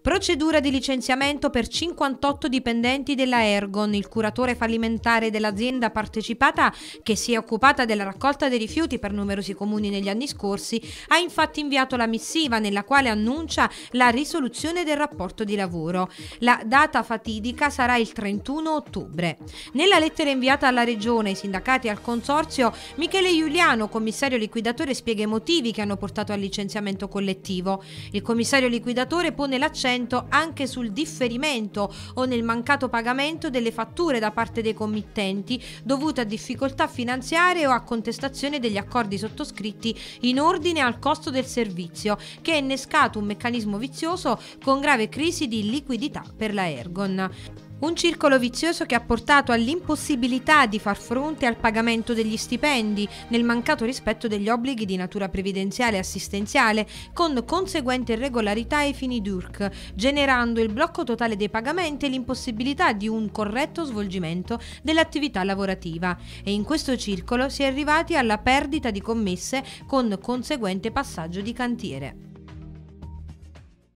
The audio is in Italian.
Procedura di licenziamento per 58 dipendenti della Ergon, il curatore fallimentare dell'azienda partecipata che si è occupata della raccolta dei rifiuti per numerosi comuni negli anni scorsi, ha infatti inviato la missiva nella quale annuncia la risoluzione del rapporto di lavoro. La data fatidica sarà il 31 ottobre. Nella lettera inviata alla Regione, ai sindacati e al Consorzio, Michele Giuliano, commissario liquidatore, spiega i motivi che hanno portato al licenziamento collettivo. Il commissario liquidatore pone l'accento 10% anche sul differimento o nel mancato pagamento delle fatture da parte dei committenti dovute a difficoltà finanziarie o a contestazione degli accordi sottoscritti in ordine al costo del servizio, che ha innescato un meccanismo vizioso con grave crisi di liquidità per la Ergon. Un circolo vizioso che ha portato all'impossibilità di far fronte al pagamento degli stipendi nel mancato rispetto degli obblighi di natura previdenziale e assistenziale, con conseguente irregolarità ai fini d'URC, generando il blocco totale dei pagamenti e l'impossibilità di un corretto svolgimento dell'attività lavorativa. E in questo circolo si è arrivati alla perdita di commesse con conseguente passaggio di cantiere.